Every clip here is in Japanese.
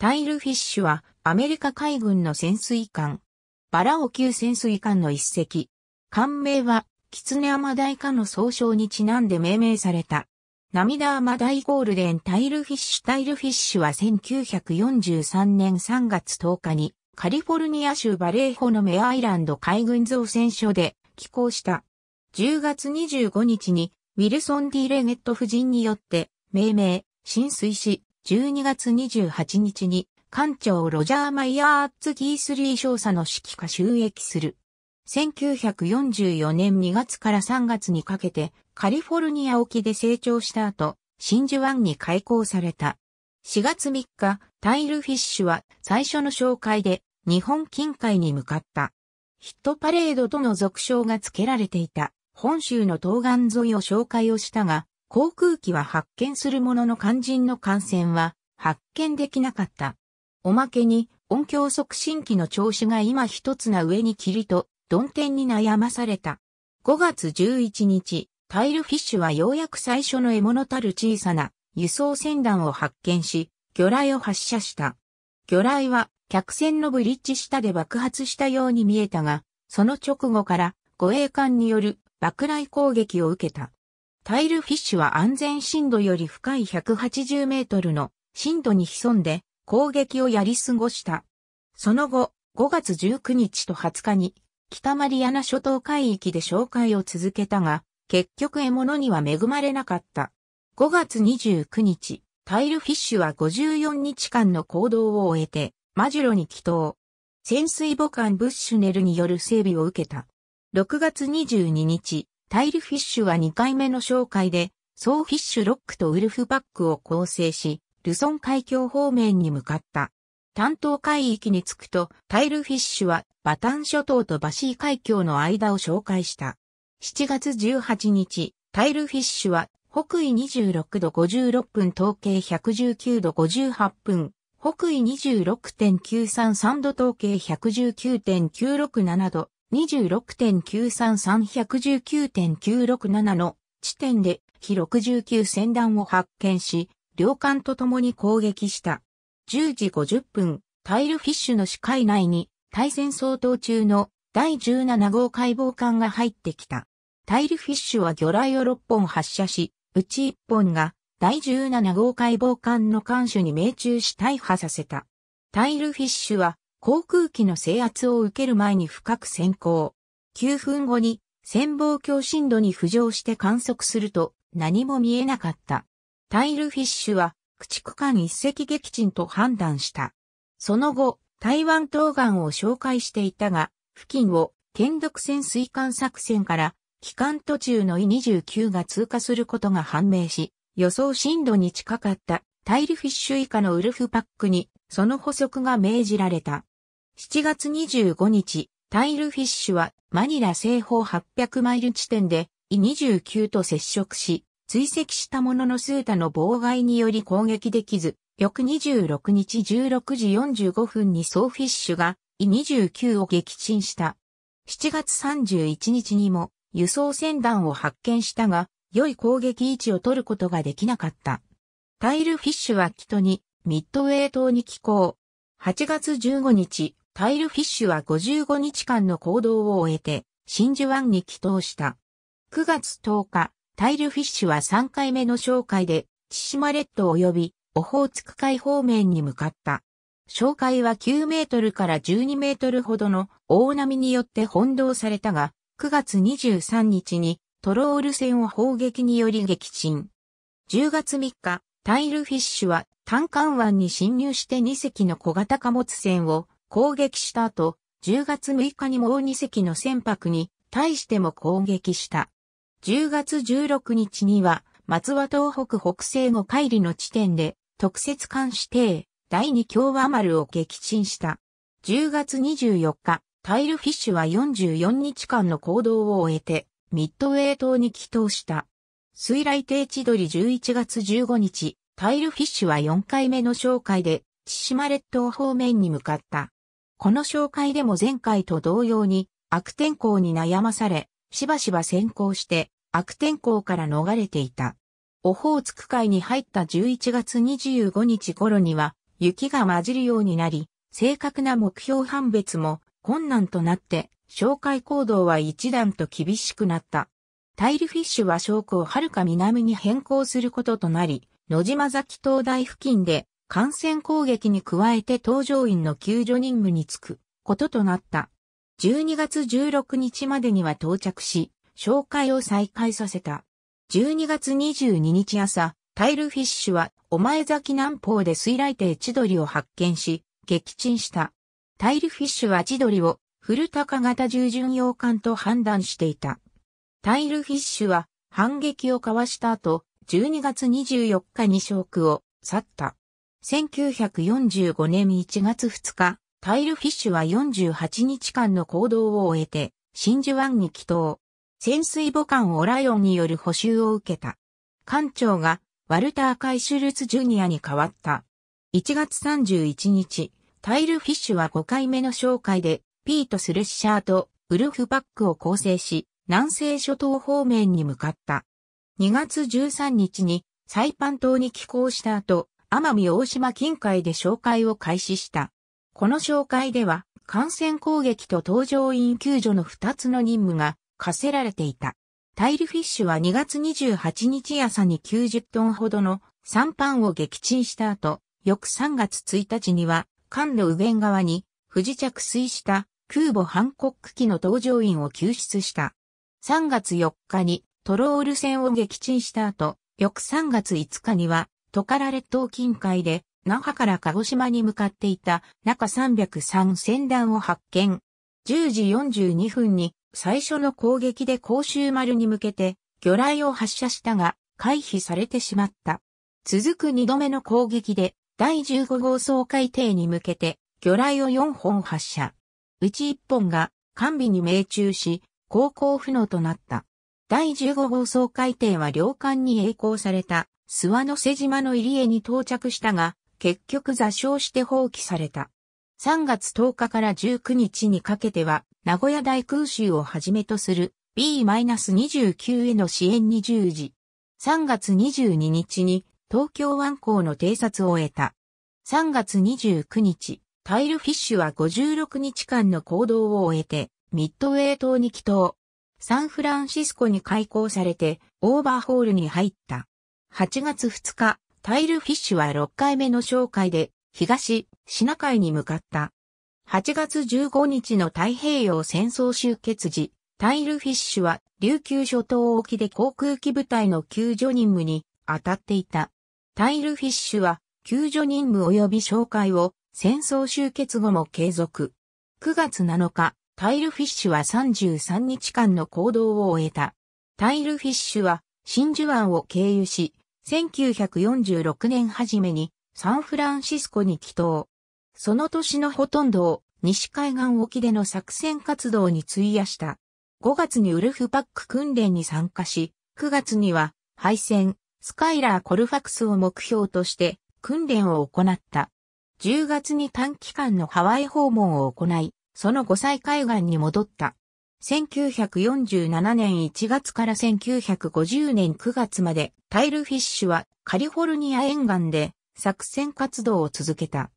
タイルフィッシュはアメリカ海軍の潜水艦。バラオ級潜水艦の一隻。艦名は、キツネアマダイカの総称にちなんで命名された。涙ダイゴールデンタイルフィッシュタイルフィッシュは1943年3月10日にカリフォルニア州バレーホのメアイランド海軍造船所で寄港した。10月25日にウィルソン・ディレゲット夫人によって命名、浸水し、12月28日に、艦長ロジャー・マイヤーーツリー少佐の指揮下収益する。1944年2月から3月にかけて、カリフォルニア沖で成長した後、真珠湾に開港された。4月3日、タイルフィッシュは最初の紹介で日本近海に向かった。ヒットパレードとの俗称が付けられていた本州の東岸沿いを紹介をしたが、航空機は発見するものの肝心の感染は発見できなかった。おまけに音響促進機の調子が今一つな上にりと鈍天に悩まされた。5月11日、タイルフィッシュはようやく最初の獲物たる小さな輸送船団を発見し、魚雷を発射した。魚雷は客船のブリッジ下で爆発したように見えたが、その直後から護衛艦による爆雷攻撃を受けた。タイルフィッシュは安全深度より深い180メートルの深度に潜んで攻撃をやり過ごした。その後、5月19日と20日に北マリアナ諸島海域で紹介を続けたが、結局獲物には恵まれなかった。5月29日、タイルフィッシュは54日間の行動を終えて、マジュロに帰島。潜水母艦ブッシュネルによる整備を受けた。6月22日、タイルフィッシュは2回目の紹介で、ソーフィッシュロックとウルフバックを構成し、ルソン海峡方面に向かった。担当海域に着くと、タイルフィッシュはバタン諸島とバシー海峡の間を紹介した。7月18日、タイルフィッシュは北緯26度56分統計119度58分、北緯26.933度統計119.967度、26.93319.967の地点で非69船団を発見し、両艦と共に攻撃した。10時50分、タイルフィッシュの視界内に、対戦相当中の第17号解剖艦が入ってきた。タイルフィッシュは魚雷を6本発射し、うち1本が第17号解剖艦の艦首に命中し大破させた。タイルフィッシュは航空機の制圧を受ける前に深く先行。9分後に潜望鏡深度に浮上して観測すると何も見えなかった。タイルフィッシュは駆逐艦一隻撃沈と判断した。その後、台湾東岸を紹介していたが、付近を剣毒潜水艦作戦から機関途中の E29 が通過することが判明し、予想深度に近かったタイルフィッシュ以下のウルフパックにその補足が命じられた。7月25日、タイルフィッシュはマニラ西方800マイル地点で E29 と接触し、追跡したもののスータの妨害により攻撃できず、翌26日16時45分にソーフィッシュが E29 を撃沈した。7月31日にも輸送船団を発見したが、良い攻撃位置を取ることができなかった。タイルフィッシュは北にミッドウェイ島に寄港。8月15日、タイルフィッシュは55日間の行動を終えて、真珠湾に帰投した。9月10日、タイルフィッシュは3回目の紹介で、千島列島及びオホーツク海方面に向かった。紹介は9メートルから12メートルほどの大波によって翻弄されたが、9月23日にトロール船を砲撃により撃沈。10月3日、タイルフィッシュは単ン湾に侵入して2隻の小型貨物船を攻撃した後、10月6日にもう2隻の船舶に対しても攻撃した。10月16日には、松和東北北西の海里の地点で、特設艦指定、第2共和丸を撃沈した。10月24日、タイルフィッシュは44日間の行動を終えて、ミッドウェイ島に帰島した。水雷定地取り11月15日、タイルフィッシュは4回目の紹介で、千島列島方面に向かった。この紹介でも前回と同様に悪天候に悩まされ、しばしば先行して悪天候から逃れていた。オホーツク海に入った11月25日頃には雪が混じるようになり、正確な目標判別も困難となって、紹介行動は一段と厳しくなった。タイルフィッシュは証拠を遥か南に変更することとなり、野島崎灯台付近で感染攻撃に加えて搭乗員の救助任務に就くこととなった。12月16日までには到着し、紹介を再開させた。12月22日朝、タイルフィッシュは、お前崎南方で水雷艇千鳥を発見し、撃沈した。タイルフィッシュは千鳥を、古高型従巡洋艦と判断していた。タイルフィッシュは、反撃をかわした後、12月24日に消区を去った。1945年1月2日、タイルフィッシュは48日間の行動を終えて、真珠湾に帰島。潜水母艦オライオンによる補修を受けた。艦長が、ワルター・カイシュルツ・ジュニアに変わった。1月31日、タイルフィッシュは5回目の紹介で、ピート・スレッシャーとウルフ・バックを構成し、南西諸島方面に向かった。2月13日にサイパン島に寄港した後、奄美大島近海で紹介を開始した。この紹介では、艦船攻撃と搭乗員救助の2つの任務が課せられていた。タイルフィッシュは2月28日朝に90トンほどの3パンを撃沈した後、翌3月1日には、艦の右舷側に不時着水した空母ハンコック機の搭乗員を救出した。3月4日にトロール船を撃沈した後、翌3月5日にはトカラ列島近海で、那覇から鹿児島に向かっていた中303船団を発見。10時42分に最初の攻撃で甲州丸に向けて魚雷を発射したが回避されてしまった。続く2度目の攻撃で第15号総海艇に向けて魚雷を4本発射。うち1本が完備に命中し、航行不能となった。第15号総海艇は領艦に栄光された諏訪の瀬島の入江に到着したが、結局座礁して放棄された。3月10日から19日にかけては、名古屋大空襲をはじめとする B-29 への支援に従事。3月22日に東京湾港の偵察を終えた。3月29日、タイルフィッシュは56日間の行動を終えて、ミッドウェイ島に帰島。サンフランシスコに開港されて、オーバーホールに入った。8月2日、タイルフィッシュは6回目の紹介で、東、シナ海に向かった。8月15日の太平洋戦争終結時、タイルフィッシュは琉球諸島沖で航空機部隊の救助任務に当たっていた。タイルフィッシュは救助任務及び紹介を戦争終結後も継続。9月7日、タイルフィッシュは33日間の行動を終えた。タイルフィッシュは真珠湾を経由し、1946年初めにサンフランシスコに帰投。その年のほとんどを西海岸沖での作戦活動に費やした。5月にウルフパック訓練に参加し、9月には敗戦、スカイラー・コルファクスを目標として訓練を行った。10月に短期間のハワイ訪問を行い、その後再海岸に戻った。1947年1月から1950年9月までタイルフィッシュはカリフォルニア沿岸で作戦活動を続けた。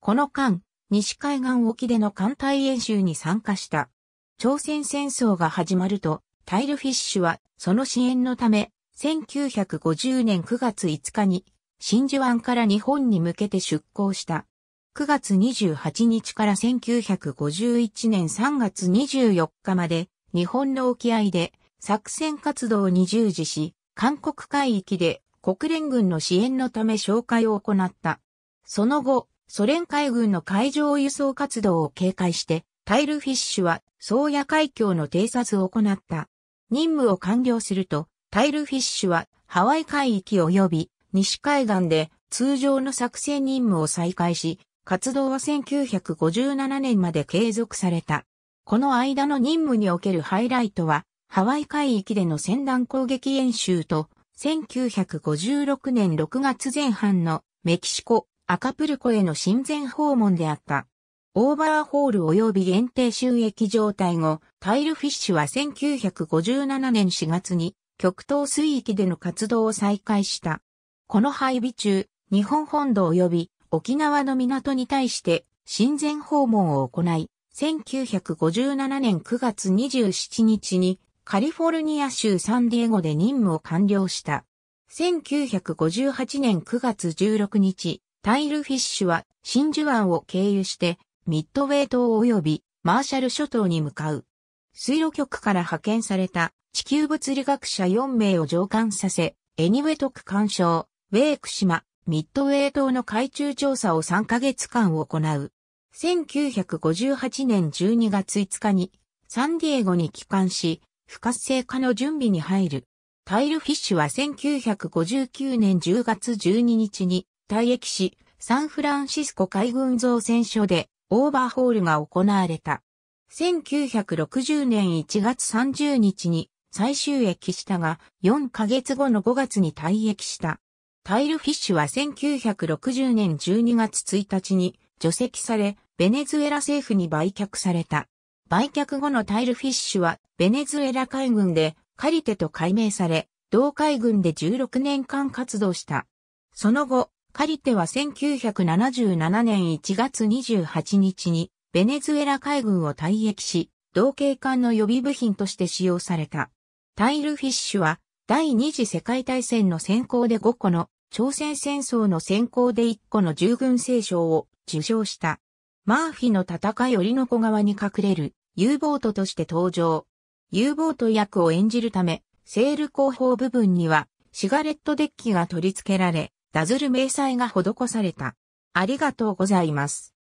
この間、西海岸沖での艦隊演習に参加した。朝鮮戦争が始まると、タイルフィッシュはその支援のため、1950年9月5日に真珠湾から日本に向けて出港した。9月28日から1951年3月24日まで日本の沖合で作戦活動に従事し、韓国海域で国連軍の支援のため紹介を行った。その後、ソ連海軍の海上輸送活動を警戒して、タイルフィッシュは、宗谷海峡の偵察を行った。任務を完了すると、タイルフィッシュは、ハワイ海域及び、西海岸で、通常の作戦任務を再開し、活動は1957年まで継続された。この間の任務におけるハイライトは、ハワイ海域での船団攻撃演習と、1956年6月前半のメキシコ、アカプルコへの親善訪問であった。オーバーホール及び限定収益状態後、タイルフィッシュは1957年4月に極東水域での活動を再開した。この配備中、日本本土及び沖縄の港に対して親善訪問を行い、1957年9月27日にカリフォルニア州サンディエゴで任務を完了した。1958年9月16日、タイルフィッシュは真珠湾を経由してミッドウェイ島及びマーシャル諸島に向かう。水路局から派遣された地球物理学者4名を上官させ、エニウェトク干渉、ウェーク島、ミッドウェイ島の海中調査を3ヶ月間行う。1958年12月5日にサンディエゴに帰還し、不活性化の準備に入る。タイルフィッシュは1959年10月12日に退役し、サンフランシスコ海軍造船所でオーバーホールが行われた。1960年1月30日に最終役したが、4ヶ月後の5月に退役した。タイルフィッシュは1960年12月1日に除籍され、ベネズエラ政府に売却された。売却後のタイルフィッシュは、ベネズエラ海軍で、カリテと改名され、同海軍で16年間活動した。その後、カリテは1977年1月28日に、ベネズエラ海軍を退役し、同警艦の予備部品として使用された。タイルフィッシュは、第二次世界大戦の先行で5個の、朝鮮戦争の先行で1個の従軍聖賞を受賞した。マーフィの戦いりの子側に隠れる U ボートとして登場。U ボート役を演じるため、セール後方部分にはシガレットデッキが取り付けられ、ダズル明細が施された。ありがとうございます。